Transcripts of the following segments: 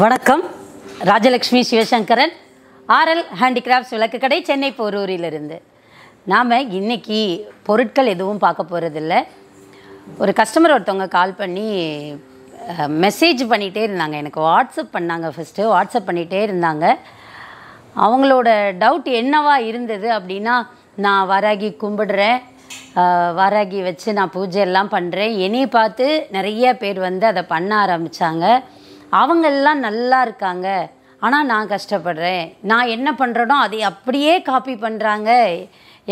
வணக்கம் Rajalakshmi Sivasankaran RL handicrafts கடை சென்னை போரூரிலிருந்து நாம் இன்றைக்கி பொருட்கள் எதுவும் பார்க்க போகிறதில்ல ஒரு கஸ்டமர் ஒருத்தவங்க கால் பண்ணி மெசேஜ் பண்ணிகிட்டே இருந்தாங்க எனக்கு வாட்ஸ்அப் பண்ணாங்க ஃபஸ்ட்டு வாட்ஸ்அப் பண்ணிகிட்டே இருந்தாங்க அவங்களோட டவுட் என்னவா இருந்தது அப்படின்னா நான் வராகி கும்பிடுறேன் வராகி வச்சு நான் பூஜை எல்லாம் பண்ணுறேன் என்னையை பார்த்து நிறைய பேர் வந்து அதை பண்ண ஆரம்பித்தாங்க அவங்கெல்லாம் நல்லா இருக்காங்க ஆனால் நான் கஷ்டப்படுறேன் நான் என்ன பண்ணுறனோ அதை அப்படியே காப்பி பண்ணுறாங்க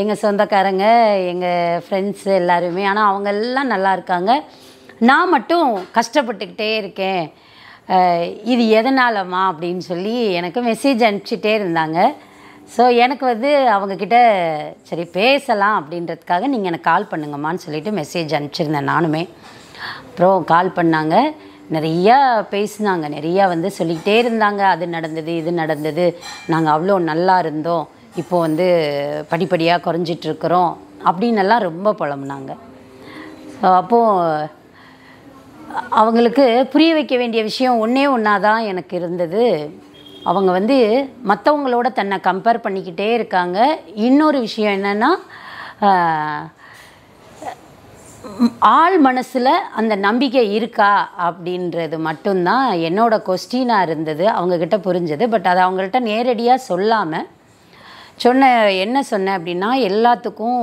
எங்கள் சொந்தக்காரங்க எங்கள் ஃப்ரெண்ட்ஸு எல்லாருமே ஆனால் அவங்கெல்லாம் நல்லா இருக்காங்க நான் மட்டும் கஷ்டப்பட்டுக்கிட்டே இருக்கேன் இது எதனாலம்மா அப்படின்னு சொல்லி எனக்கு மெசேஜ் அனுப்பிச்சிட்டே இருந்தாங்க ஸோ எனக்கு வந்து அவங்கக்கிட்ட சரி பேசலாம் அப்படின்றதுக்காக நீங்கள் எனக்கு கால் பண்ணுங்கம்மான்னு சொல்லிவிட்டு மெசேஜ் அனுப்பிச்சிருந்தேன் நானுமே அப்புறம் கால் பண்ணாங்க நிறையா பேசினாங்க நிறையா வந்து சொல்லிக்கிட்டே இருந்தாங்க அது நடந்தது இது நடந்தது நாங்கள் அவ்வளோ நல்லா இருந்தோம் இப்போது வந்து படிப்படியாக குறைஞ்சிட்ருக்குறோம் அப்படின்னெல்லாம் ரொம்ப புலம்புனாங்க அப்போது அவங்களுக்கு புரிய வைக்க வேண்டிய விஷயம் ஒன்றே ஒன்றா தான் எனக்கு இருந்தது அவங்க வந்து மற்றவங்களோட தன்னை கம்பேர் பண்ணிக்கிட்டே இருக்காங்க இன்னொரு விஷயம் என்னென்னா ஆள் மனசில் அந்த நம்பிக்கை இருக்கா அப்படின்றது மட்டும்தான் என்னோடய கொஸ்டினாக இருந்தது அவங்கக்கிட்ட புரிஞ்சது பட் அதை அவங்கள்ட்ட நேரடியாக சொல்லாமல் சொன்ன என்ன சொன்னேன் அப்படின்னா எல்லாத்துக்கும்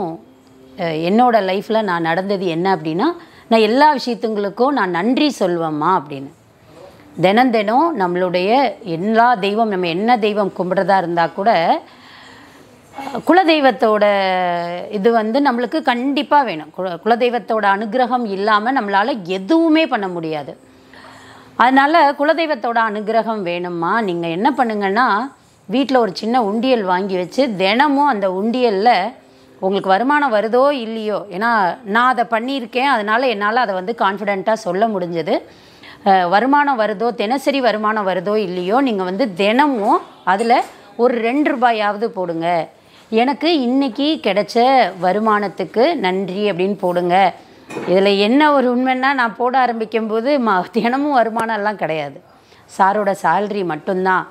என்னோடய லைஃப்பில் நான் நடந்தது என்ன அப்படின்னா நான் எல்லா விஷயத்துங்களுக்கும் நான் நன்றி சொல்வேம்மா அப்படின்னு தினம் தினம் நம்மளுடைய எல்லா தெய்வம் நம்ம என்ன தெய்வம் கும்பிட்றதா இருந்தால் கூட குலதெய்வத்தோட இது வந்து நம்மளுக்கு கண்டிப்பாக வேணும் குல குலதெய்வத்தோட அனுகிரகம் இல்லாமல் நம்மளால் எதுவுமே பண்ண முடியாது அதனால் குலதெய்வத்தோட அனுகிரகம் வேணுமா நீங்கள் என்ன பண்ணுங்கன்னா வீட்டில் ஒரு சின்ன உண்டியல் வாங்கி வச்சு தினமும் அந்த உண்டியலில் உங்களுக்கு வருமானம் வருதோ இல்லையோ ஏன்னா நான் அதை பண்ணியிருக்கேன் அதனால் என்னால் அதை வந்து கான்ஃபிடெண்ட்டாக சொல்ல முடிஞ்சது வருமானம் வருதோ தினசரி வருமானம் வருதோ இல்லையோ நீங்கள் வந்து தினமும் அதில் ஒரு ரெண்டு ரூபாயாவது போடுங்க எனக்கு இன்னைக்கு கிடைச்ச வருமானத்துக்கு நன்றி அப்படின்னு போடுங்க இதில் என்ன ஒரு உண்மைன்னா நான் போட ஆரம்பிக்கும் போது தினமும் வருமானம் எல்லாம் கிடையாது சாரோட சேல்ரி மட்டும்தான்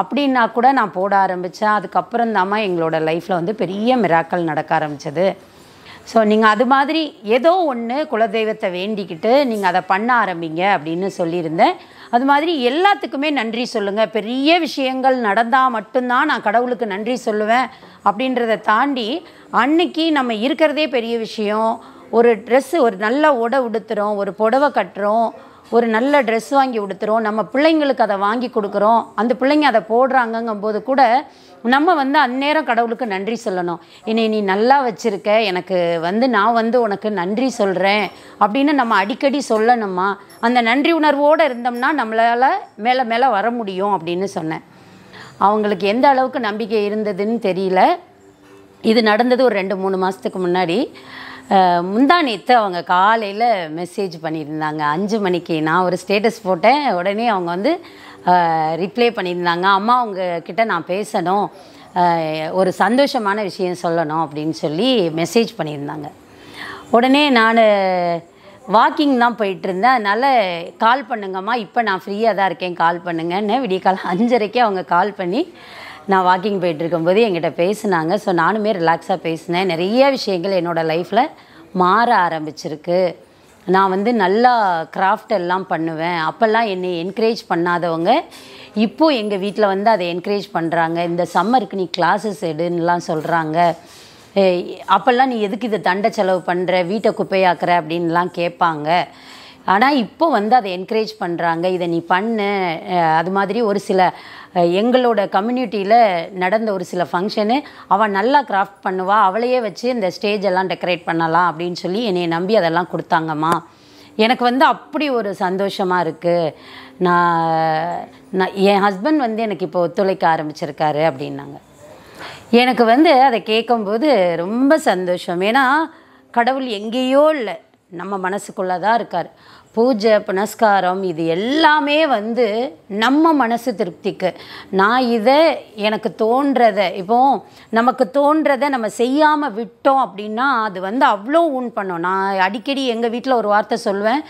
அப்படின்னா கூட நான் போட ஆரம்பித்தேன் அதுக்கப்புறம் தாம்மா எங்களோட லைஃப்பில் வந்து பெரிய மிராக்கள் நடக்க ஆரம்பித்தது ஸோ நீங்கள் அது மாதிரி ஏதோ ஒன்று குலதெய்வத்தை வேண்டிக்கிட்டு நீங்கள் அதை பண்ண ஆரம்பிங்க அப்படின்னு சொல்லியிருந்தேன் அது மாதிரி எல்லாத்துக்குமே நன்றி சொல்லுங்கள் பெரிய விஷயங்கள் நடந்தால் மட்டும்தான் நான் கடவுளுக்கு நன்றி சொல்லுவேன் அப்படின்றத தாண்டி அன்னைக்கு நம்ம இருக்கிறதே பெரிய விஷயம் ஒரு ட்ரெஸ்ஸு ஒரு நல்ல உடை உடுத்துகிறோம் ஒரு புடவை கட்டுறோம் ஒரு நல்ல ட்ரெஸ் வாங்கி கொடுத்துறோம் நம்ம பிள்ளைங்களுக்கு அதை வாங்கி கொடுக்குறோம் அந்த பிள்ளைங்க அதை போடுறாங்கங்கும் போது கூட நம்ம வந்து அந்நேரம் கடவுளுக்கு நன்றி சொல்லணும் என்னை நீ நல்லா வச்சுருக்க எனக்கு வந்து நான் வந்து உனக்கு நன்றி சொல்கிறேன் அப்படின்னு நம்ம அடிக்கடி சொல்லணுமா அந்த நன்றி உணர்வோடு இருந்தோம்னா நம்மளால் மேலே மேலே வர முடியும் அப்படின்னு சொன்னேன் அவங்களுக்கு எந்த அளவுக்கு நம்பிக்கை இருந்ததுன்னு தெரியல இது நடந்தது ஒரு ரெண்டு மூணு மாதத்துக்கு முன்னாடி முந்தானேத்து அவங்க காலையில் மெசேஜ் பண்ணியிருந்தாங்க அஞ்சு மணிக்கு நான் ஒரு ஸ்டேட்டஸ் போட்டேன் உடனே அவங்க வந்து ரிப்ளை பண்ணியிருந்தாங்க அம்மா அவங்க கிட்டே நான் பேசணும் ஒரு சந்தோஷமான விஷயம் சொல்லணும் அப்படின்னு சொல்லி மெசேஜ் பண்ணியிருந்தாங்க உடனே நான் வாக்கிங் தான் போயிட்டுருந்தேன் அதனால் கால் பண்ணுங்கம்மா இப்போ நான் ஃப்ரீயாக தான் இருக்கேன் கால் பண்ணுங்கன்னு விடிய காலம் அஞ்சரைக்கே அவங்க கால் பண்ணி நான் வாக்கிங் போயிட்டுருக்கும்போது இருக்கும்போது என்கிட்ட பேசினாங்க ஸோ நானுமே ரிலாக்ஸாக பேசினேன் நிறைய விஷயங்கள் என்னோடய லைஃப்பில் மாற ஆரம்பிச்சிருக்கு நான் வந்து நல்லா கிராஃப்ட் எல்லாம் பண்ணுவேன் அப்போல்லாம் என்னை என்கரேஜ் பண்ணாதவங்க இப்போது எங்கள் வீட்டில் வந்து அதை என்கரேஜ் பண்ணுறாங்க இந்த சம்மருக்கு நீ கிளாஸஸ் எடுன்னுலாம் சொல்கிறாங்க அப்போல்லாம் நீ எதுக்கு இதை தண்டை செலவு பண்ணுற வீட்டை குப்பையாக்குற அப்படின்லாம் கேட்பாங்க ஆனால் இப்போ வந்து அதை என்கரேஜ் பண்ணுறாங்க இதை நீ பண்ணு அது மாதிரி ஒரு சில எங்களோட கம்யூனிட்டியில் நடந்த ஒரு சில ஃபங்க்ஷனு அவள் நல்லா கிராஃப்ட் பண்ணுவா அவளையே வச்சு இந்த ஸ்டேஜ் எல்லாம் டெக்கரேட் பண்ணலாம் அப்படின்னு சொல்லி என்னை நம்பி அதெல்லாம் கொடுத்தாங்கம்மா எனக்கு வந்து அப்படி ஒரு சந்தோஷமாக இருக்குது நான் நான் என் ஹஸ்பண்ட் வந்து எனக்கு இப்போ ஒத்துழைக்க ஆரம்பிச்சிருக்காரு அப்படின்னாங்க எனக்கு வந்து அதை கேட்கும்போது ரொம்ப சந்தோஷம் ஏன்னா கடவுள் எங்கேயோ இல்லை நம்ம மனசுக்குள்ளே தான் இருக்கார் பூஜை புனஸ்காரம் இது எல்லாமே வந்து நம்ம மனசு திருப்திக்கு நான் இதை எனக்கு தோன்றதை இப்போ நமக்கு தோன்றதை நம்ம செய்யாமல் விட்டோம் அப்படின்னா அது வந்து அவ்வளோ உண் பண்ணோம் நான் அடிக்கடி எங்கள் வீட்டில் ஒரு வார்த்தை சொல்லுவேன்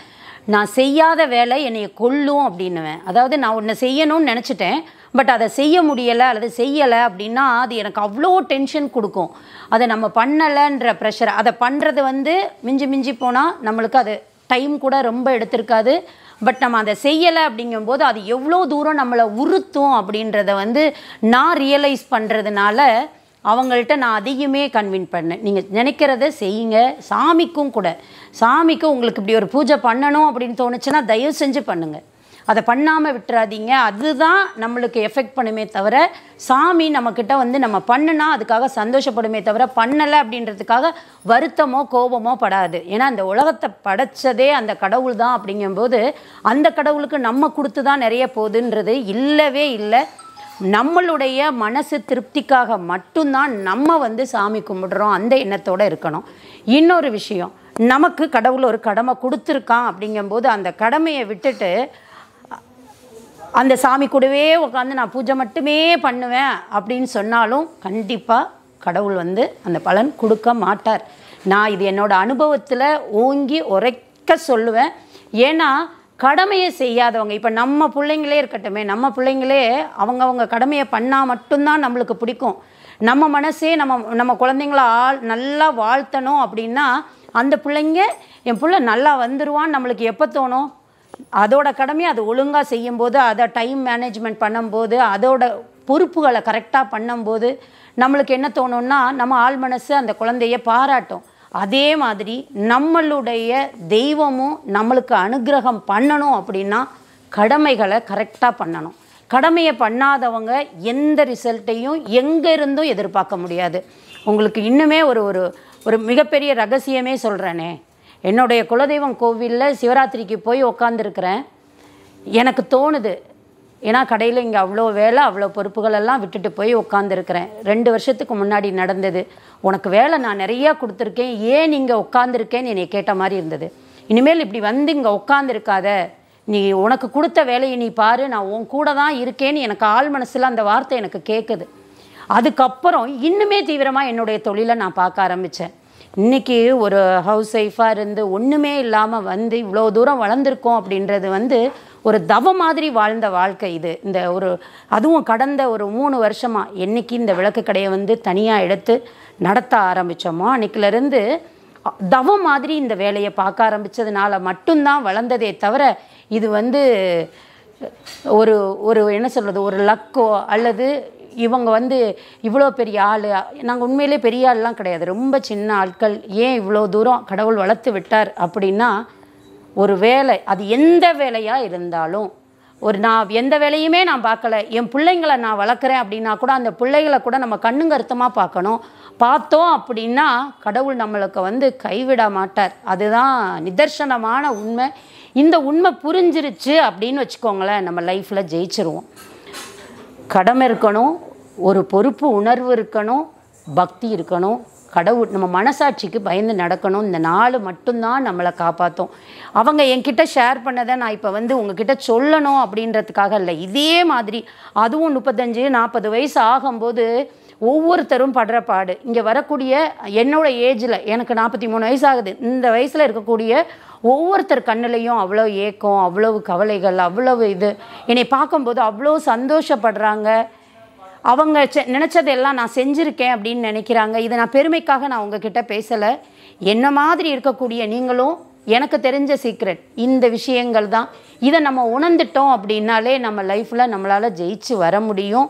நான் செய்யாத வேலை என்னை கொல்லும் அப்படின்னுவேன் அதாவது நான் ஒன்று செய்யணும்னு நினச்சிட்டேன் பட் அதை செய்ய முடியலை அல்லது செய்யலை அப்படின்னா அது எனக்கு அவ்வளோ டென்ஷன் கொடுக்கும் அதை நம்ம பண்ணலைன்ற ப்ரெஷர் அதை பண்ணுறது வந்து மிஞ்சி மிஞ்சி போனால் நம்மளுக்கு அது டைம் கூட ரொம்ப எடுத்திருக்காது பட் நம்ம அதை செய்யலை அப்படிங்கும்போது அது எவ்வளோ தூரம் நம்மளை உறுத்தும் அப்படின்றத வந்து நான் ரியலைஸ் பண்ணுறதுனால அவங்கள்ட்ட நான் அதிகமே கன்வின் பண்ணேன் நீங்கள் நினைக்கிறத செய்யுங்க சாமிக்கும் கூட சாமிக்கும் உங்களுக்கு இப்படி ஒரு பூஜை பண்ணணும் அப்படின்னு தோணுச்சுன்னா தயவு செஞ்சு பண்ணுங்கள் அதை பண்ணாமல் விட்டுறாதீங்க அதுதான் நம்மளுக்கு எஃபெக்ட் பண்ணுமே தவிர சாமி நம்மக்கிட்ட வந்து நம்ம பண்ணுனா அதுக்காக சந்தோஷப்படுமே தவிர பண்ணலை அப்படின்றதுக்காக வருத்தமோ கோபமோ படாது ஏன்னா அந்த உலகத்தை படைச்சதே அந்த கடவுள் தான் அப்படிங்கும்போது அந்த கடவுளுக்கு நம்ம கொடுத்து தான் நிறைய போகுதுன்றது இல்லவே இல்லை நம்மளுடைய மனசு திருப்திக்காக மட்டும்தான் நம்ம வந்து சாமி கும்பிடுறோம் அந்த எண்ணத்தோடு இருக்கணும் இன்னொரு விஷயம் நமக்கு கடவுள் ஒரு கடமை கொடுத்துருக்கான் அப்படிங்கும்போது அந்த கடமையை விட்டுட்டு அந்த சாமி கூடவே உட்காந்து நான் பூஜை மட்டுமே பண்ணுவேன் அப்படின்னு சொன்னாலும் கண்டிப்பாக கடவுள் வந்து அந்த பலன் கொடுக்க மாட்டார் நான் இது என்னோடய அனுபவத்தில் ஓங்கி உரைக்க சொல்லுவேன் ஏன்னா கடமையை செய்யாதவங்க இப்போ நம்ம பிள்ளைங்களே இருக்கட்டுமே நம்ம பிள்ளைங்களே அவங்கவுங்க கடமையை பண்ணால் மட்டும்தான் நம்மளுக்கு பிடிக்கும் நம்ம மனசே நம்ம நம்ம குழந்தைங்கள ஆள் நல்லா வாழ்த்தணும் அப்படின்னா அந்த பிள்ளைங்க என் பிள்ளை நல்லா வந்துடுவான்னு நம்மளுக்கு எப்போ தோணும் அதோட கடமையை அது ஒழுங்காக செய்யும்போது அதை டைம் மேனேஜ்மெண்ட் பண்ணும்போது அதோட பொறுப்புகளை கரெக்டாக பண்ணும்போது நம்மளுக்கு என்ன தோணும்னா நம்ம ஆள் மனசு அந்த குழந்தைய பாராட்டும் அதே மாதிரி நம்மளுடைய தெய்வமும் நம்மளுக்கு அனுகிரகம் பண்ணணும் அப்படின்னா கடமைகளை கரெக்டாக பண்ணணும் கடமையை பண்ணாதவங்க எந்த ரிசல்ட்டையும் எங்கேருந்தும் எதிர்பார்க்க முடியாது உங்களுக்கு இன்னுமே ஒரு ஒரு ஒரு மிகப்பெரிய ரகசியமே சொல்கிறேனே என்னுடைய குலதெய்வம் கோவிலில் சிவராத்திரிக்கு போய் உக்காந்துருக்கிறேன் எனக்கு தோணுது ஏன்னா கடையில் இங்கே அவ்வளோ வேலை அவ்வளோ பொறுப்புகளெல்லாம் விட்டுட்டு போய் உட்காந்துருக்கிறேன் ரெண்டு வருஷத்துக்கு முன்னாடி நடந்தது உனக்கு வேலை நான் நிறையா கொடுத்துருக்கேன் ஏன் நீங்கள் உட்காந்துருக்கேன்னு என்னை கேட்ட மாதிரி இருந்தது இனிமேல் இப்படி வந்து இங்கே உட்காந்துருக்காத நீ உனக்கு கொடுத்த வேலையை நீ பாரு நான் உன் கூட தான் இருக்கேன்னு எனக்கு ஆள் மனசில் அந்த வார்த்தை எனக்கு கேட்குது அதுக்கப்புறம் இன்னுமே தீவிரமாக என்னுடைய தொழிலை நான் பார்க்க ஆரம்பித்தேன் இன்றைக்கி ஒரு ஹவுஸ் ஒய்ஃபாக இருந்து ஒன்றுமே இல்லாமல் வந்து இவ்வளோ தூரம் வளர்ந்துருக்கோம் அப்படின்றது வந்து ஒரு தவ மாதிரி வாழ்ந்த வாழ்க்கை இது இந்த ஒரு அதுவும் கடந்த ஒரு மூணு வருஷமாக என்றைக்கு இந்த விளக்கு கடையை வந்து தனியாக எடுத்து நடத்த ஆரம்பித்தோமோ அன்னைக்கிலேருந்து தவ மாதிரி இந்த வேலையை பார்க்க ஆரம்பித்ததுனால மட்டும்தான் வளர்ந்ததே தவிர இது வந்து ஒரு ஒரு என்ன சொல்கிறது ஒரு லக்கோ அல்லது இவங்க வந்து இவ்வளோ பெரிய ஆள் நாங்கள் உண்மையிலே பெரிய ஆள்லாம் கிடையாது ரொம்ப சின்ன ஆட்கள் ஏன் இவ்வளோ தூரம் கடவுள் வளர்த்து விட்டார் அப்படின்னா ஒரு வேலை அது எந்த வேலையாக இருந்தாலும் ஒரு நான் எந்த வேலையுமே நான் பார்க்கல என் பிள்ளைங்களை நான் வளர்க்குறேன் அப்படின்னா கூட அந்த பிள்ளைகளை கூட நம்ம அர்த்தமாக பார்க்கணும் பார்த்தோம் அப்படின்னா கடவுள் நம்மளுக்கு வந்து கைவிட மாட்டார் அதுதான் நிதர்சனமான உண்மை இந்த உண்மை புரிஞ்சிருச்சு அப்படின்னு வச்சுக்கோங்களேன் நம்ம லைஃப்பில் ஜெயிச்சிருவோம் கடமை இருக்கணும் ஒரு பொறுப்பு உணர்வு இருக்கணும் பக்தி இருக்கணும் கடவுள் நம்ம மனசாட்சிக்கு பயந்து நடக்கணும் இந்த நாள் மட்டும்தான் நம்மளை காப்பாற்றும் அவங்க என்கிட்ட ஷேர் பண்ணதை நான் இப்போ வந்து உங்ககிட்ட சொல்லணும் அப்படின்றதுக்காக இல்லை இதே மாதிரி அதுவும் முப்பத்தஞ்சு நாற்பது வயசு ஆகும்போது ஒவ்வொருத்தரும் படுற பாடு இங்கே வரக்கூடிய என்னோடய ஏஜில் எனக்கு நாற்பத்தி மூணு வயசு ஆகுது இந்த வயசில் இருக்கக்கூடிய ஒவ்வொருத்தர் கண்ணிலையும் அவ்வளோ ஏக்கம் அவ்வளவு கவலைகள் அவ்வளவு இது என்னை பார்க்கும்போது அவ்வளோ சந்தோஷப்படுறாங்க அவங்க செ நினச்சதெல்லாம் நான் செஞ்சுருக்கேன் அப்படின்னு நினைக்கிறாங்க இதை நான் பெருமைக்காக நான் உங்ககிட்ட பேசலை என்ன மாதிரி இருக்கக்கூடிய நீங்களும் எனக்கு தெரிஞ்ச சீக்ரெட் இந்த விஷயங்கள் தான் இதை நம்ம உணர்ந்துட்டோம் அப்படின்னாலே நம்ம லைஃப்பில் நம்மளால் ஜெயிச்சு வர முடியும்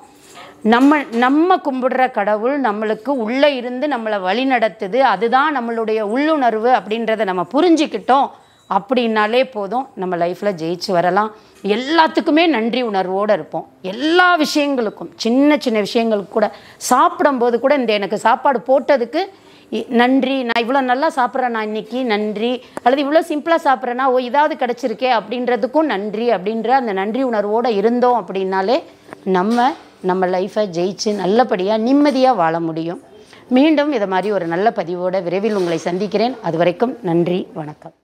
நம்ம நம்ம கும்பிடுற கடவுள் நம்மளுக்கு உள்ளே இருந்து நம்மளை வழி நடத்துது அதுதான் நம்மளுடைய உள்ளுணர்வு அப்படின்றத நம்ம புரிஞ்சுக்கிட்டோம் அப்படின்னாலே போதும் நம்ம லைஃப்பில் ஜெயிச்சு வரலாம் எல்லாத்துக்குமே நன்றி உணர்வோடு இருப்போம் எல்லா விஷயங்களுக்கும் சின்ன சின்ன விஷயங்களுக்கு கூட சாப்பிடும்போது கூட இந்த எனக்கு சாப்பாடு போட்டதுக்கு நன்றி நான் இவ்வளோ நல்லா சாப்பிட்றேன் நான் இன்றைக்கி நன்றி அல்லது இவ்வளோ சிம்பிளாக சாப்பிட்றேன்னா ஓ இதாவது கிடச்சிருக்கே அப்படின்றதுக்கும் நன்றி அப்படின்ற அந்த நன்றி உணர்வோடு இருந்தோம் அப்படின்னாலே நம்ம நம்ம லைஃப்பை ஜெயிச்சு நல்லபடியாக நிம்மதியாக வாழ முடியும் மீண்டும் இதை மாதிரி ஒரு நல்ல பதிவோடு விரைவில் உங்களை சந்திக்கிறேன் அது வரைக்கும் நன்றி வணக்கம்